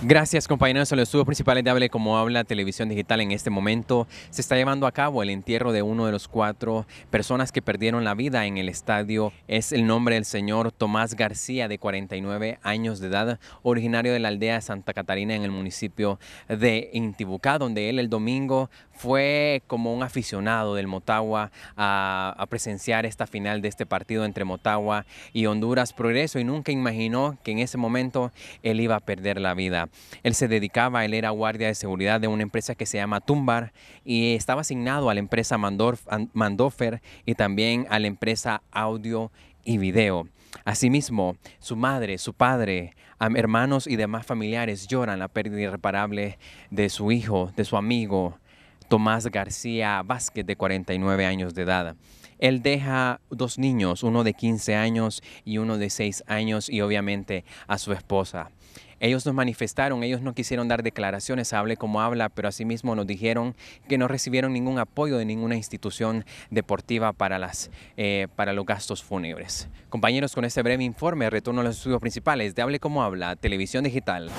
Gracias compañeros en los estudios principales de Hable Como Habla Televisión Digital. En este momento se está llevando a cabo el entierro de uno de los cuatro personas que perdieron la vida en el estadio. Es el nombre del señor Tomás García, de 49 años de edad, originario de la aldea de Santa Catarina en el municipio de Intibucá, donde él el domingo fue como un aficionado del Motagua a, presenciar esta final de este partido entre Motagua y Honduras Progreso y nunca imaginó que en ese momento él iba a perder la vida. Él se dedicaba, él era guardia de seguridad de una empresa que se llama Tumbar y estaba asignado a la empresa Mandorf, Mandofer y también a la empresa Audio y Video. Asimismo, su madre, su padre, hermanos y demás familiares lloran la pérdida irreparable de su hijo, de su amigo, Tomás García Vázquez, de 49 años de edad. Él deja dos niños, uno de 15 años y uno de 6 años y obviamente a su esposa. Ellos nos manifestaron, ellos no quisieron dar declaraciones, hable como habla, pero asimismo nos dijeron que no recibieron ningún apoyo de ninguna institución deportiva para, eh, para los gastos fúnebres. Compañeros, con este breve informe retorno a los estudios principales de Hable como habla, Televisión Digital.